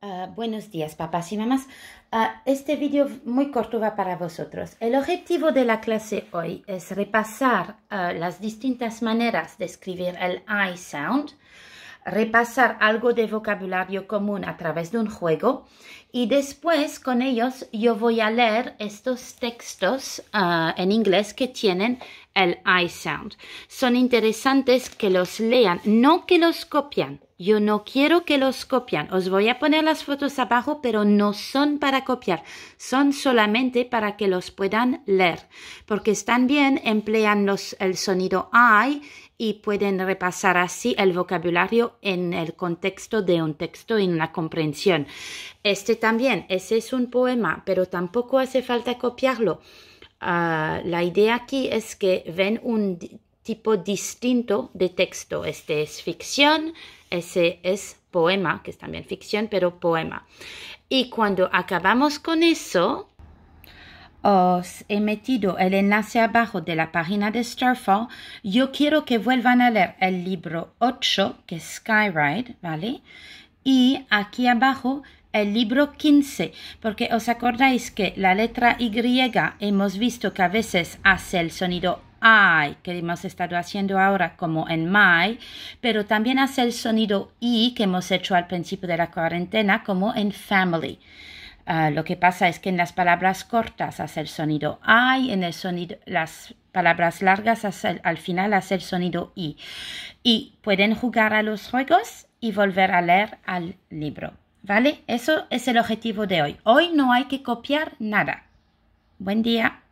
Ah, buenos días, papás y mamás. Ah, este vídeo muy corto va para vosotros. El objetivo de la clase hoy es repasar ah, las distintas maneras de escribir el I sound, repasar algo de vocabulario común a través de un juego y después con ellos yo voy a leer estos textos en inglés que tienen el I sound. Son interesantes que los lean, no que los copian. Yo no quiero que los copian. Os voy a poner las fotos abajo, pero no son para copiar. Son solamente para que los puedan leer. Porque están bien, emplean el sonido I y pueden repasar así el vocabulario en el contexto de un texto, en la comprensión. Este también, ese es un poema, pero tampoco hace falta copiarlo Ah, la idea aquí es que ven un tipo distinto de texto. Este es ficción, ese es poema, que es también ficción, pero poema. Y cuando acabamos con eso, os he metido el enlace abajo de la página de Starfall. Yo quiero que vuelvan a leer el libro 8, que es Skyride, ¿vale? Y aquí abajo el libro 15, porque os acordáis que la letra Y hemos visto que a veces hace el sonido I, que hemos estado haciendo ahora como en my, pero también hace el sonido I que hemos hecho al principio de la cuarentena como en family. Ah, lo que pasa es que en las palabras cortas hace el sonido I, en el sonido, las palabras largas al final hace el sonido I. Y pueden jugar a los juegos y volver a leer al libro. ¿Vale? Eso es el objetivo de hoy. Hoy no hay que copiar nada. Buen día.